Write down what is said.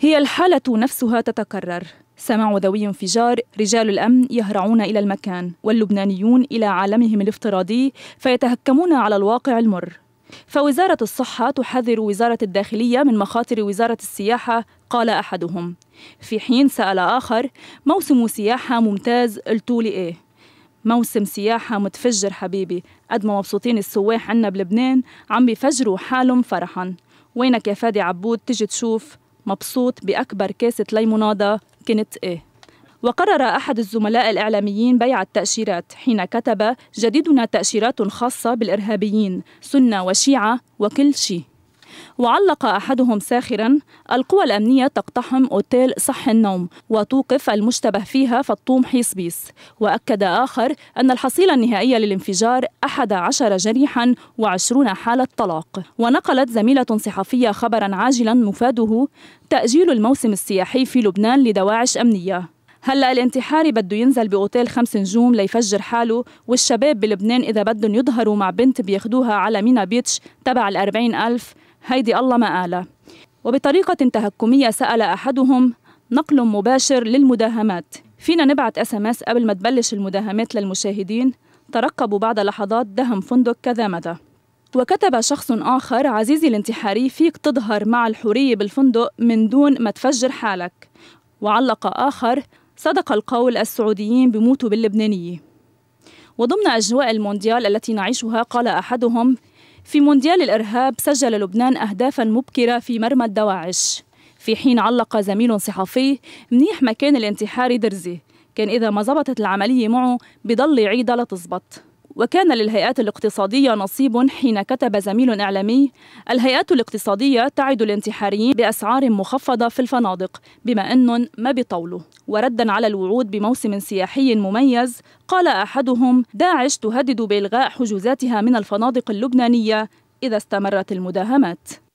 هي الحالة نفسها تتكرر سمع ذوي انفجار رجال الأمن يهرعون إلى المكان واللبنانيون إلى عالمهم الافتراضي فيتهكمون على الواقع المر فوزارة الصحة تحذر وزارة الداخلية من مخاطر وزارة السياحة قال أحدهم في حين سأل آخر موسم سياحة ممتاز قلتوا إيه موسم سياحة متفجر حبيبي قد ما مبسوطين السواح عنا بلبنان عم بيفجروا حالهم فرحا وينك يا فادي عبود تجي تشوف مبسوط بأكبر كاسة ليموناضة كنت إيه وقرر أحد الزملاء الإعلاميين بيع التأشيرات حين كتب جديدنا تأشيرات خاصة بالإرهابيين سنة وشيعة وكل شيء وعلق أحدهم ساخرا القوى الأمنية تقتحم أوتيل صح النوم وتوقف المشتبه فيها فطوم حيصبيس وأكد آخر أن الحصيلة النهائية للانفجار 11 جريحا و20 حالة طلاق ونقلت زميلة صحفية خبرا عاجلا مفاده تأجيل الموسم السياحي في لبنان لدواعش أمنية هلا الانتحاري بده ينزل باوتيل خمس نجوم ليفجر حاله والشباب بلبنان اذا بدهم يظهروا مع بنت بياخدوها على مينا بيتش تبع الأربعين ألف هيدي الله ما قاله وبطريقة تهكمية سأل أحدهم نقل مباشر للمداهمات فينا نبعت اس ام اس قبل ما تبلش المداهمات للمشاهدين ترقبوا بعد لحظات دهم فندق كذا مدى وكتب شخص آخر عزيزي الانتحاري فيك تظهر مع الحورية بالفندق من دون ما تفجر حالك وعلق آخر صدق القول السعوديين بموتوا باللبنانية وضمن أجواء المونديال التي نعيشها قال أحدهم في مونديال الإرهاب سجل لبنان أهدافا مبكرة في مرمى الدواعش في حين علق زميل صحفي منيح مكان الانتحار درزي كان إذا ما زبطت العملية معه بضل يعيدها لتزبط وكان للهيئات الاقتصادية نصيب حين كتب زميل إعلامي الهيئات الاقتصادية تعد الانتحاريين بأسعار مخفضة في الفنادق بما أنهم ما بيطولوا وردا على الوعود بموسم سياحي مميز قال أحدهم داعش تهدد بإلغاء حجوزاتها من الفنادق اللبنانية إذا استمرت المداهمات